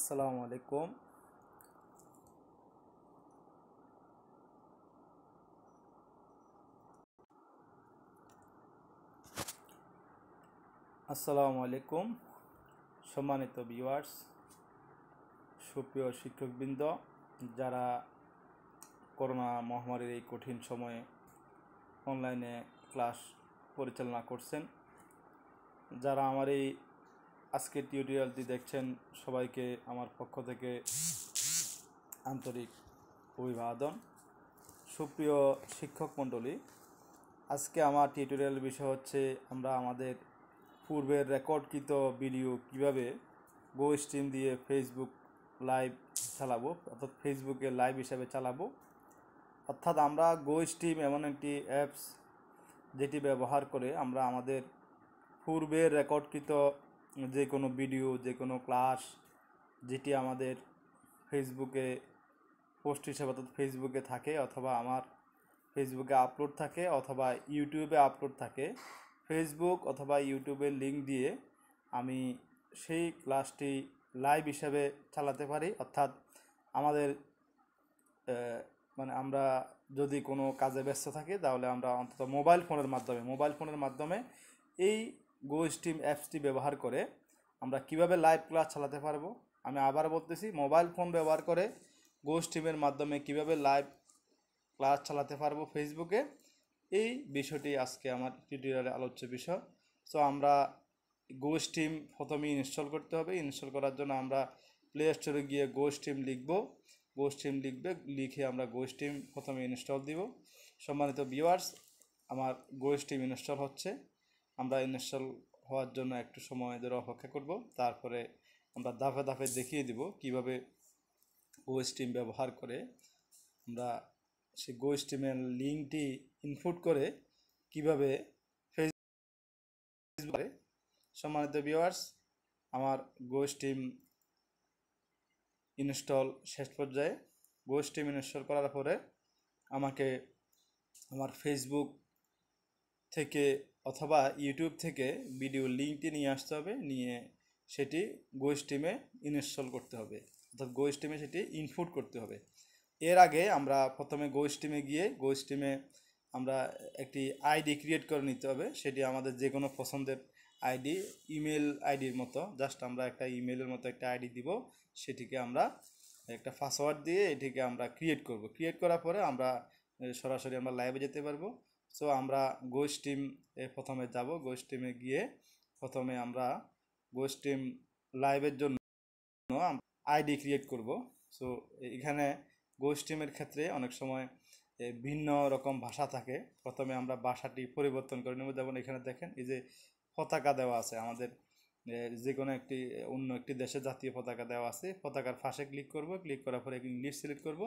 আসসালামু আলাইকুম আসসালামু আলাইকুম সম্মানিত ভিউয়ার্স সুপ্রিয় শিক্ষকবৃন্দ যারা করোনা মহামারীর এই কঠিন সময়ে অনলাইনে ক্লাস পরিচালনা করছেন যারা আমার এই আজকে টিউটোরিয়ালটি দেখছেন সবাইকে আমার পক্ষ থেকে আন্তরিক অভিবাদন সুপ্রিয় শিক্ষক মণ্ডলী আজকে আমার টিউটোরিয়াল বিষয় হচ্ছে আমরা আমাদের পূর্বের রেকর্ডকৃত ভিডিও কিভাবে গো স্ট্রিম দিয়ে ফেসবুক লাইভ চালাবো অর্থাৎ ফেসবুকে লাইভ হিসাবে চালাবো অর্থাৎ আমরা গো স্ট্রিম এমন একটি অ্যাপস যেটি ব্যবহার করে আমরা আমাদের পূর্বের রেকর্ডকৃত যে কোনো ভিডিও যে কোনো ক্লাস যেটি আমাদের ফেসবুকে পোস্ট হিসেবে অর্থাৎ ফেসবুকে থাকে অথবা আমার ফেসবুকে আপলোড থাকে অথবা ইউটিউবে আপলোড থাকে ফেসবুক অথবা ইউটিউবের লিঙ্ক দিয়ে আমি সেই ক্লাসটি লাইভ হিসাবে চালাতে পারি অর্থাৎ আমাদের মানে আমরা যদি কোনো কাজে ব্যস্ত থাকি তাহলে আমরা অন্তত মোবাইল ফোনের মাধ্যমে মোবাইল ফোনের মাধ্যমে এই গো স্টিম অ্যাপসটি ব্যবহার করে আমরা কিভাবে লাইভ ক্লাস চালাতে পারবো আমি আবার বলতেছি মোবাইল ফোন ব্যবহার করে গো স্টিমের মাধ্যমে কিভাবে লাইভ ক্লাস চালাতে পারবো ফেসবুকে এই বিষয়টি আজকে আমার টিউটোরিয়ালে আলোচ্য বিষয় সো আমরা গো স্টিম প্রথমেই ইনস্টল করতে হবে ইনস্টল করার জন্য আমরা প্লে স্টোরে গিয়ে গো স্টিম লিখব গো স্টিম লিখবে লিখে আমরা গো স্টিম প্রথমে ইনস্টল দিব সম্মানিত ভিউয়ার্স আমার গো স্টিম ইনস্টল হচ্ছে আমরা ইনস্টল হওয়ার জন্য একটু সময় ধরে অপেক্ষা করব তারপরে আমরা ধাপে ধাপে দেখিয়ে দিব কিভাবে গো স্টিম ব্যবহার করে আমরা সে গো স্টিমের লিঙ্কটি ইনপুট করে কিভাবে ফেসবুকে সম্মানিত ভিওয়ার্স আমার গো স্টিম ইনস্টল শেষ পর্যায়ে গো স্টিম ইনস্টল করার পরে আমাকে আমার ফেসবুক থেকে অথবা ইউটিউব থেকে ভিডিও লিঙ্কটি নিয়ে আসতে হবে নিয়ে সেটি গো স্টিমে ইনস্টল করতে হবে অর্থাৎ গো স্টিমে সেটি ইনপুট করতে হবে এর আগে আমরা প্রথমে গো স্টিমে গিয়ে গো স্টিমে আমরা একটি আইডি ক্রিয়েট করে নিতে হবে সেটি আমাদের যে কোনো পছন্দের আইডি ইমেল আইডির মতো জাস্ট আমরা একটা ইমেলের মতো একটা আইডি দিব সেটিকে আমরা একটা পাসওয়ার্ড দিয়ে এটিকে আমরা ক্রিয়েট করব ক্রিয়েট করার পরে আমরা সরাসরি আমরা লাইভে যেতে পারবো সো আমরা গোস্ট টিম এ প্রথমে যাব গোস্ট টিমে গিয়ে প্রথমে আমরা গোস্ট টিম লাইভের জন্য আইডি ক্রিয়েট করব সো এখানে গোস্ট টিমের ক্ষেত্রে অনেক সময় ভিন্ন রকম ভাষা থাকে প্রথমে আমরা ভাষাটি পরিবর্তন করে নেব যেমন এখানে দেখেন এই যে পতাকা দেওয়া আছে আমাদের যে কোনো একটি অন্য একটি দেশের জাতীয় পতাকা দেওয়া আছে পতাকার ফাঁসে ক্লিক করব ক্লিক করার পরে ইংলিশ সিলেক্ট করব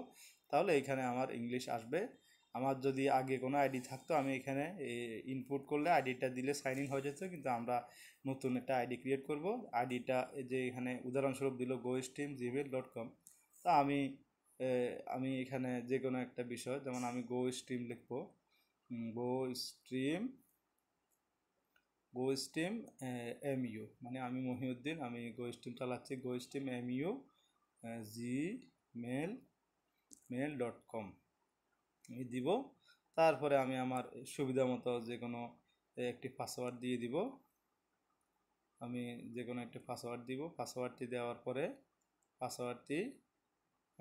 তাহলে এখানে আমার ইংলিশ আসবে আমার যদি আগে কোনো আইডি থাকতো আমি এখানে ইনপুট করলে আইডিটা দিলে সাইন ইন হয়ে যেত কিন্তু আমরা নতুন একটা আইডি ক্রিয়েট করব আইডিটা যে এখানে উদাহরণস্বরূপ দিল go stream Gmail dot com তা আমি আমি এখানে যে কোনো একটা বিষয় যেমন আমি গো স্ট্রিম লিখব go stream go stream M U মানে আমি মহিউদ্দিন আমি গো স্টিম চালাচ্ছি go stream M U G mail mail dot com আমি দিব তারপরে আমি আমার সুবিধা মতো যে কোনো একটি পাসওয়ার্ড দিয়ে দিব আমি যে কোনো একটি পাসওয়ার্ড দিব পাসওয়ার্ডটি দেওয়ার পরে পাসওয়ার্ডটি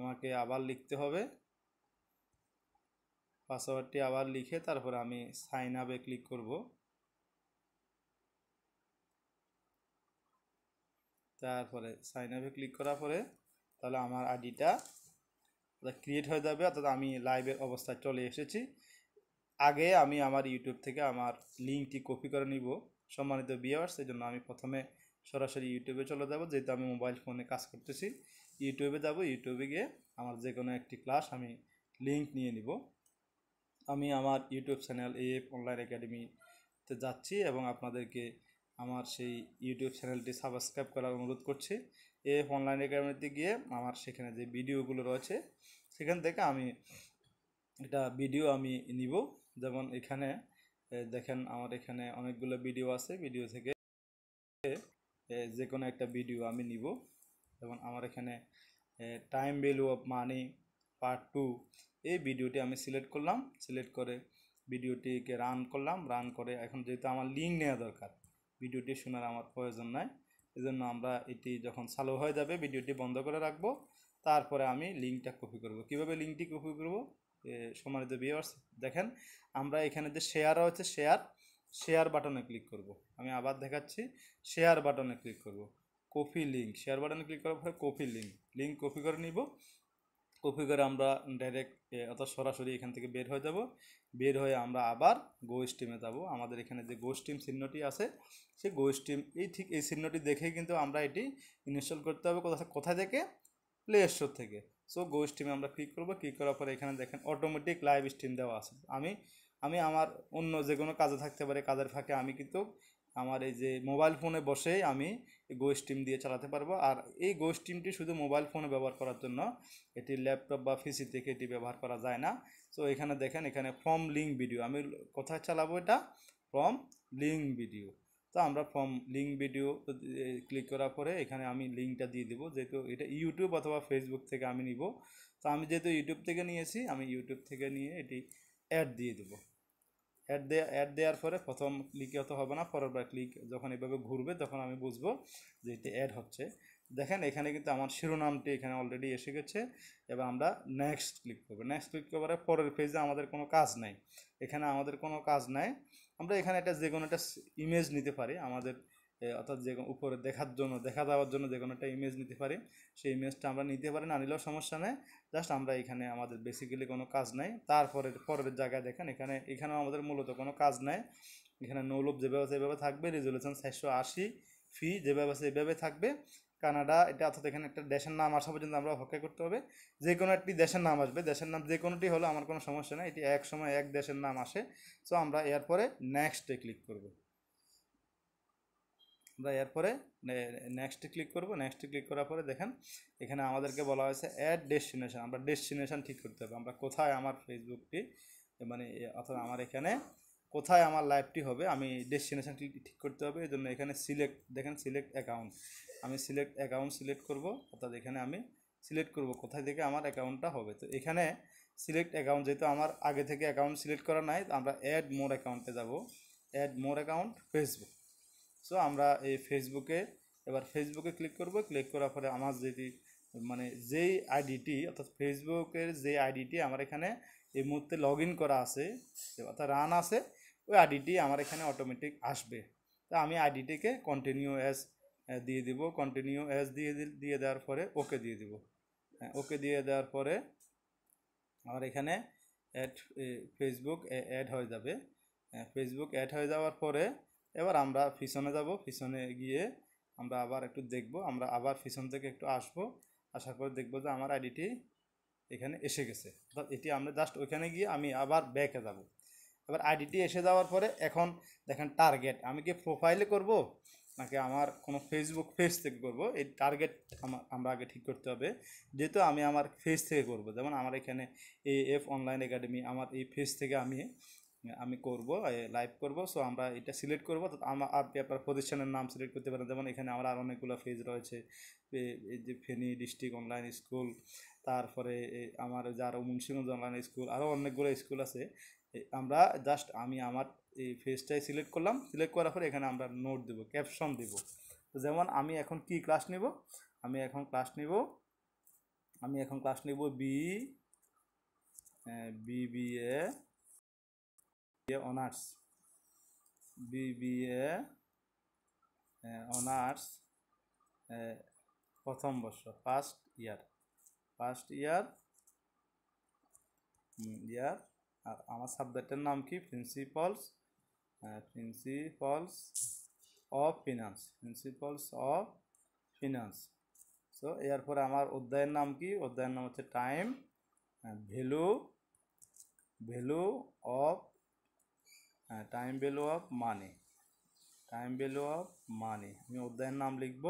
আমাকে আবার লিখতে হবে পাসওয়ার্ডটি আবার লিখে তারপরে আমি সাইন আপে ক্লিক করব তারপরে সাইন আপে ক্লিক করার পরে তাহলে আমার আইডিটা অর্থাৎ ক্রিয়েট হয়ে যাবে অর্থাৎ আমি লাইভের অবস্থায় চলে এসেছি আগে আমি আমার ইউটিউব থেকে আমার লিঙ্কটি কপি করে নিব সম্মানিত বিয়ার্স সেই জন্য আমি প্রথমে সরাসরি ইউটিউবে চলে যাব যেহেতু আমি মোবাইল ফোনে কাজ করতেছি ইউটিউবে যাব ইউটিউবে গিয়ে আমার যে কোনো একটি ক্লাস আমি লিঙ্ক নিয়ে নিব আমি আমার ইউটিউব চ্যানেল এফ অনলাইন একাডেমিতে যাচ্ছি এবং আপনাদেরকে আমার সেই ইউটিউব চ্যানেলটি সাবস্ক্রাইব করার অনুরোধ করছি এই অনলাইন একাডেমিতে গিয়ে আমার সেখানে যে ভিডিওগুলো রয়েছে সেখান থেকে আমি এটা ভিডিও আমি নিব যেমন এখানে দেখেন আমার এখানে অনেকগুলো ভিডিও আছে ভিডিও থেকে যে কোনো একটা ভিডিও আমি নিব যেমন আমার এখানে time value of money part two এই ভিডিওটি আমি সিলেক্ট করলাম সিলেক্ট করে ভিডিওটিকে রান করলাম রান করে এখন যেহেতু আমার লিঙ্ক নেওয়া দরকার ভিডিওটি শোনার আমার প্রয়োজন নাই এজন্য আমরা এটি যখন চালু হয়ে যাবে ভিডিওটি বন্ধ করে রাখব তারপরে আমি লিঙ্কটা কপি করব কিভাবে লিঙ্কটি কপি করব সম্মানিত ভিউয়ার্স দেখেন আমরা এখানে যে শেয়ার হচ্ছে শেয়ার শেয়ার বাটনে ক্লিক করব আমি আবার দেখাচ্ছি শেয়ার বাটনে ক্লিক করব কপি লিঙ্ক শেয়ার বাটনে ক্লিক করার পরে কপি লিঙ্ক লিঙ্ক কপি করে নিব কপি করে আমরা ডাইরেক্ট অর্থাৎ সরাসরি এখান থেকে বের হয়ে যাব বের হয়ে আমরা আবার গো স্টিমে যাবো আমাদের এখানে যে গো স্টিম চিহ্নটি আছে সেই গো স্টিম এই ঠিক এই চিহ্নটি দেখেই কিন্তু আমরা এটি ইনস্টল করতে হবে কোথা কোথা থেকে প্লে স্টোর থেকে সো গো স্টিমে আমরা ক্লিক করবো ক্লিক করার পরে এখানে দেখেন অটোমেটিক লাইভ স্ট্রিম দেওয়া আছে আমি আমি আমার অন্য যে কোনো কাজে থাকতে পারে কাজের ফাঁকে আমি কিন্তু আমার এই যে মোবাইল ফোনে বসেই আমি গো স্টিম দিয়ে চালাতে পারবো আর এই গো স্টিমটি শুধু মোবাইল ফোনে ব্যবহার করার জন্য এটি ল্যাপটপ বা ফিসি থেকে এটি ব্যবহার করা যায় না তো এখানে দেখেন এখানে ফর্ম লিঙ্ক ভিডিও আমি কোথায় চালাবো এটা ফর্ম লিঙ্ক ভিডিও তো আমরা ফর্ম লিঙ্ক ভিডিও ক্লিক করার পরে এখানে আমি লিঙ্কটা দিয়ে দেবো যেহেতু এটা ইউটিউব অথবা ফেসবুক থেকে আমি নিব তো আমি যেহেতু ইউটিউব থেকে নিয়েছি আমি ইউটিউব থেকে নিয়ে এটি অ্যাড দিয়ে দেবো অ্যাড দেওয়া অ্যাড দেওয়ার পরে প্রথম ক্লিকে হতে হবে না পরের বার ক্লিক যখন এভাবে ঘুরবে তখন আমি বুঝবো যে এটি অ্যাড হচ্ছে দেখেন এখানে কিন্তু আমার শিরোনামটি এখানে অলরেডি এসে গেছে এবার আমরা নেক্সট ক্লিক করবো নেক্সট ক্লিক করার পরের পেজে আমাদের কোনো কাজ নাই এখানে আমাদের কোনো কাজ নাই আমরা এখানে একটা যে কোনো একটা ইমেজ নিতে পারি আমাদের অর্থাৎ যে উপরে দেখার জন্য দেখা যাওয়ার জন্য যে কোনো একটা ইমেজ নিতে পারি সেই ইমেজটা আমরা নিতে পারি না নিলেও সমস্যা নেই জাস্ট আমরা এখানে আমাদের বেসিক্যালি কোনো কাজ নাই তারপরে পরের জায়গায় দেখেন এখানে এখানেও আমাদের মূলত কোনো কাজ নাই এখানে নৌলভ যেভাবে এভাবে থাকবে রেজুলেশন চারশো আশি ফি যেভাবে এভাবে থাকবে কানাডা এটা অর্থাৎ এখানে একটা দেশের নাম আসা পর্যন্ত আমরা অপেক্ষা করতে হবে যে কোনো একটি দেশের নাম আসবে দেশের নাম যে কোনোটি হলো আমার কোনো সমস্যা নেই এটি এক সময় এক দেশের নাম আসে সো আমরা এরপরে নেক্সটে ক্লিক করবো আমরা এরপরে নেক্সটে ক্লিক করবো নেক্সটে ক্লিক করার পরে দেখেন এখানে আমাদেরকে বলা হয়েছে অ্যাড ডেস্টিনেশান আমরা ডেস্টিনেশান ঠিক করতে হবে আমরা কোথায় আমার ফেসবুকটি মানে অথবা আমার এখানে কোথায় আমার লাইভটি হবে আমি ডেস্টিনেশন ঠিক করতে হবে এই জন্য এখানে সিলেক্ট দেখেন সিলেক্ট অ্যাকাউন্ট আমি সিলেক্ট অ্যাকাউন্ট সিলেক্ট করব অর্থাৎ এখানে আমি সিলেক্ট করব কোথায় থেকে আমার অ্যাকাউন্টটা হবে তো এখানে সিলেক্ট অ্যাকাউন্ট যেহেতু আমার আগে থেকে অ্যাকাউন্ট সিলেক্ট করা নাই আমরা অ্যাড মোর অ্যাকাউন্টে যাব add more account Facebook so আমরা এই ফেসবুকে এবার ফেসবুকে ক্লিক করব ক্লিক করার পরে আমার যেটি মানে যেই আইডিটি অর্থাৎ ফেসবুকের যে আইডিটি আমার এখানে এই মুহূর্তে লগ করা আছে অর্থাৎ রান আছে ওই আইডিটি আমার এখানে অটোমেটিক আসবে তো আমি আইডিটিকে কন্টিনিউ অ্যাজ দিয়ে দিব কন্টিনিউ অ্যাজ দিয়ে দিয়ে দেওয়ার পরে ওকে দিয়ে দিব ওকে দিয়ে দেওয়ার পরে আমার এখানে অ্যাড ফেসবুক অ্যাড হয়ে যাবে ফেসবুক অ্যাড হয়ে যাওয়ার পরে এবার আমরা পিছনে যাব পিছনে গিয়ে আমরা আবার একটু দেখব আমরা আবার পিছন থেকে একটু আসব আসার পর দেখব যে আমার আইডিটি এখানে এসে গেছে অর্থাৎ এটি আমরা জাস্ট ওইখানে গিয়ে আমি আবার ব্যাকে যাব এবার আইডিটি এসে যাওয়ার পরে এখন দেখেন টার্গেট আমি কি প্রোফাইলে করব নাকি আমার কোনো ফেসবুক পেজ থেকে করব এই টার্গেট আমরা আগে ঠিক করতে হবে যেহেতু আমি আমার ফেজ থেকে করব যেমন আমার এখানে এ এফ অনলাইন একাডেমি আমার এই ফেজ থেকে আমি আমি করব লাইভ করব সো আমরা এটা সিলেক্ট করব তো আমার আপনি আপনার প্রতিষ্ঠানের নাম সিলেক্ট করতে পারেন যেমন এখানে আমরা আর অনেকগুলো ফেজ রয়েছে এই যে ফেনী ডিস্ট্রিক্ট অনলাইন স্কুল তারপরে আমার যার মুন্সিগঞ্জ অনলাইন স্কুল আরও অনেকগুলো স্কুল আছে আমরা জাস্ট আমি আমার এই ফেজটাই সিলেক্ট করলাম সিলেক্ট করার পরে এখানে আমরা নোট দেবো ক্যাপশন দেব তো যেমন আমি এখন কি ক্লাস নেব আমি এখন ক্লাস নেব আমি এখন ক্লাস নেব B BBA BA honours BBA honours প্রথম বর্ষ ফার্স্ট ইয়ার ফার্স্ট ইয়ার ইয়ার আর আমার সাবজেক্টের নাম কি principles principles of finance principles of finance so পরে আমার অধ্যায়ের নাম কি অধ্যায়ের নাম হচ্ছে টাইম ভ্যালু ভ্যালু অফ হ্যাঁ time value of money time value of money আমি অধ্যায়ের নাম লিখব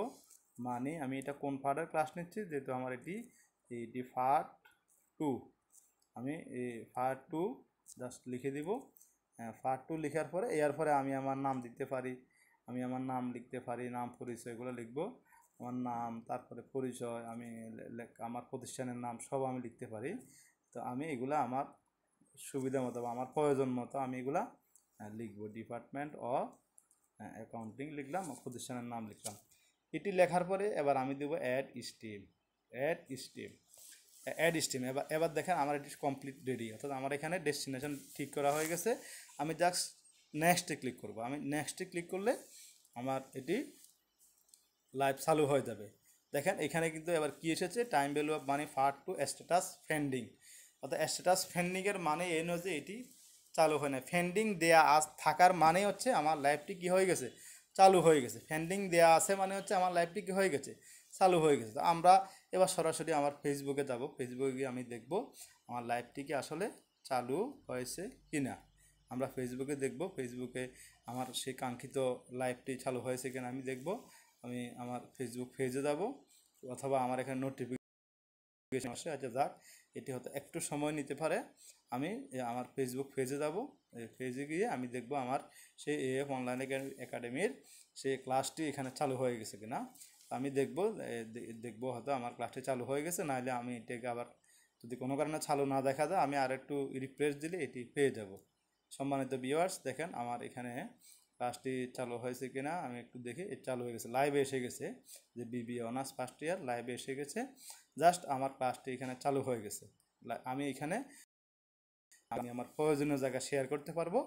মানি আমি এটা কোন ফার্টের ক্লাস নিচ্ছি যেহেতু আমার এটি এটি ফার্ট টু আমি এই ফার্ট টু জাস্ট লিখে দিব ফার্ট টু লেখার পরে এর পরে আমি আমার নাম দিতে পারি আমি আমার নাম লিখতে পারি নাম পরিচয়গুলো লিখব আমার নাম তারপরে পরিচয় আমি আমার প্রতিষ্ঠানের নাম সব আমি লিখতে পারি তো আমি এগুলা আমার সুবিধা মতো বা আমার প্রয়োজন মতো আমি এগুলা লিখব ডিপার্টমেন্ট অফ অ্যাকাউন্টিং লিখলাম প্রতিষ্ঠানের নাম লিখলাম এটি লেখার পরে এবার আমি দেবো add stream add stream add stream এবার এবার দেখেন আমার এটি কমপ্লিট রেডি অর্থাৎ আমার এখানে ডেস্টিনেশন ঠিক করা হয়ে গেছে আমি জাস্ট নেক্সটে ক্লিক করব আমি নেক্সটে ক্লিক করলে আমার এটি লাইভ চালু হয়ে যাবে দেখেন এখানে কিন্তু এবার কি এসেছে time value of money part two status pending অর্থাৎ স্ট্যাটাস ফেন্ডিংয়ের মানে এই নয় যে এটি চালু হয় না ফেন্ডিং দেয়া আজ থাকার মানে হচ্ছে আমার লাইফটি কী হয়ে গেছে চালু হয়ে গেছে ফেন্ডিং দেয়া আছে মানে হচ্ছে আমার লাইফটি কী হয়ে গেছে চালু হয়ে গেছে তো আমরা এবার সরাসরি আমার ফেসবুকে যাব ফেসবুকে গিয়ে আমি দেখব আমার লাইভটি কি আসলে চালু হয়েছে কি না আমরা ফেসবুকে দেখব ফেসবুকে আমার সেই কাঙ্ক্ষিত লাইভটি চালু হয়েছে কিনা আমি দেখব আমি আমার ফেসবুক ফেজে যাব অথবা আমার এখানে নোটিফিকেশন আসে আচ্ছা যাক এটি হয়তো একটু সময় নিতে পারে আমি আমার ফেসবুক পেজে যাব পেজে গিয়ে আমি দেখব আমার সেই এএফ অনলাইন একাডেমির সেই ক্লাসটি এখানে চালু হয়ে গেছে কিনা আমি দেখব দেখব হয়তো আমার ক্লাসটি চালু হয়ে গেছে নাহলে আমি এটাকে আবার যদি কোনো কারণে চালু না দেখা যায় আমি আর একটু রিফ্রেশ দিলে এটি পেয়ে যাব সম্মানিত ভিউয়ার্স দেখেন আমার এখানে ক্লাসটি চালু হয়েছে কিনা আমি একটু দেখি এটি চালু হয়ে গেছে লাইভে এসে গেছে যে বিবি অনার্স ফার্স্ট ইয়ার লাইভে এসে গেছে জাস্ট আমার ক্লাসটি এখানে চালু হয়ে গেছে আমি এখানে আমি আমার প্রয়োজনীয় জায়গা শেয়ার করতে পারবো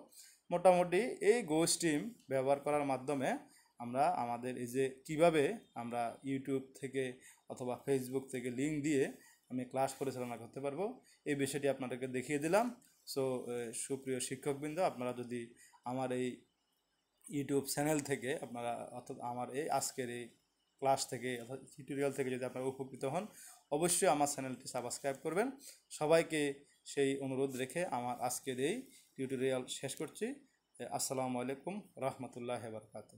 মোটামুটি এই গো স্টিম ব্যবহার করার মাধ্যমে আমরা আমাদের এই যে কিভাবে আমরা ইউটিউব থেকে অথবা ফেসবুক থেকে লিঙ্ক দিয়ে আমি ক্লাস পরিচালনা করতে পারবো এই বিষয়টি আপনাদেরকে দেখিয়ে দিলাম সো সুপ্রিয় শিক্ষকবৃন্দ আপনারা যদি আমার এই ইউটিউব চ্যানেল থেকে আপনারা অর্থাৎ আমার এই আজকের এই ক্লাস থেকে অর্থাৎ টিউটোরিয়াল থেকে যদি আপনারা উপকৃত হন অবশ্যই আমার চ্যানেলটি সাবস্ক্রাইব করবেন সবাইকে সেই অনুরোধ রেখে আমার আজকের এই টিউটোরিয়াল শেষ করছি আসসালামু আলাইকুম রহমতুল্লাহ বারকাতু